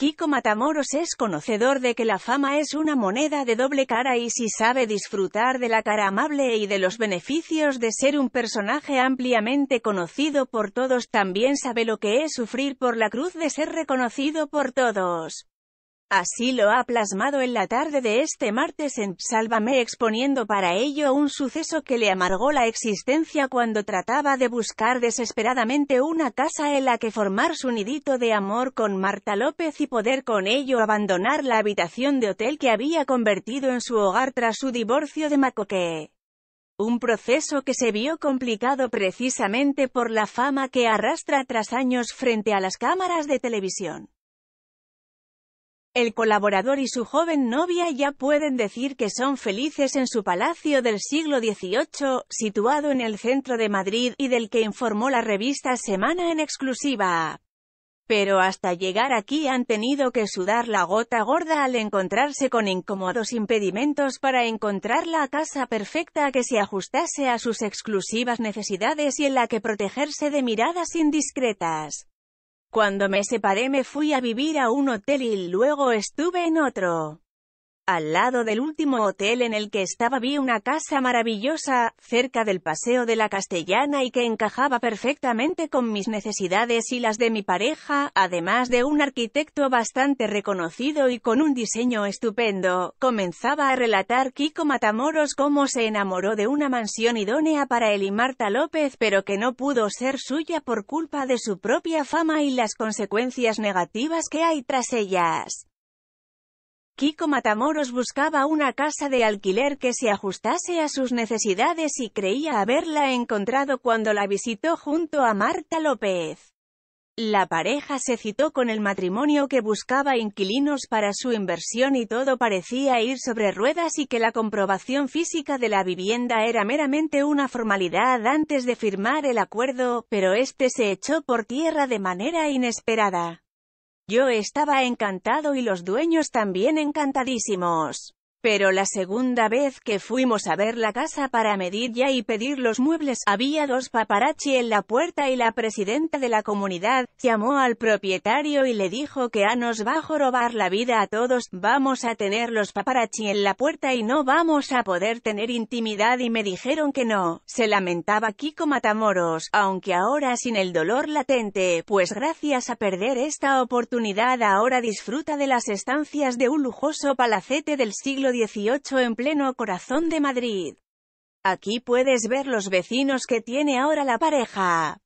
Kiko Matamoros es conocedor de que la fama es una moneda de doble cara y si sabe disfrutar de la cara amable y de los beneficios de ser un personaje ampliamente conocido por todos, también sabe lo que es sufrir por la cruz de ser reconocido por todos. Así lo ha plasmado en la tarde de este martes en Sálvame exponiendo para ello un suceso que le amargó la existencia cuando trataba de buscar desesperadamente una casa en la que formar su nidito de amor con Marta López y poder con ello abandonar la habitación de hotel que había convertido en su hogar tras su divorcio de Macoquee, Un proceso que se vio complicado precisamente por la fama que arrastra tras años frente a las cámaras de televisión. El colaborador y su joven novia ya pueden decir que son felices en su palacio del siglo XVIII, situado en el centro de Madrid, y del que informó la revista Semana en exclusiva. Pero hasta llegar aquí han tenido que sudar la gota gorda al encontrarse con incómodos impedimentos para encontrar la casa perfecta que se ajustase a sus exclusivas necesidades y en la que protegerse de miradas indiscretas. Cuando me separé me fui a vivir a un hotel y luego estuve en otro. Al lado del último hotel en el que estaba vi una casa maravillosa, cerca del Paseo de la Castellana y que encajaba perfectamente con mis necesidades y las de mi pareja, además de un arquitecto bastante reconocido y con un diseño estupendo. Comenzaba a relatar Kiko Matamoros cómo se enamoró de una mansión idónea para él y Marta López pero que no pudo ser suya por culpa de su propia fama y las consecuencias negativas que hay tras ellas. Kiko Matamoros buscaba una casa de alquiler que se ajustase a sus necesidades y creía haberla encontrado cuando la visitó junto a Marta López. La pareja se citó con el matrimonio que buscaba inquilinos para su inversión y todo parecía ir sobre ruedas y que la comprobación física de la vivienda era meramente una formalidad antes de firmar el acuerdo, pero este se echó por tierra de manera inesperada. Yo estaba encantado y los dueños también encantadísimos. Pero la segunda vez que fuimos a ver la casa para medir ya y pedir los muebles, había dos paparazzi en la puerta y la presidenta de la comunidad, llamó al propietario y le dijo que a ah, nos va a jorobar la vida a todos, vamos a tener los paparazzi en la puerta y no vamos a poder tener intimidad y me dijeron que no, se lamentaba Kiko Matamoros, aunque ahora sin el dolor latente, pues gracias a perder esta oportunidad ahora disfruta de las estancias de un lujoso palacete del siglo 18 en pleno corazón de Madrid. Aquí puedes ver los vecinos que tiene ahora la pareja.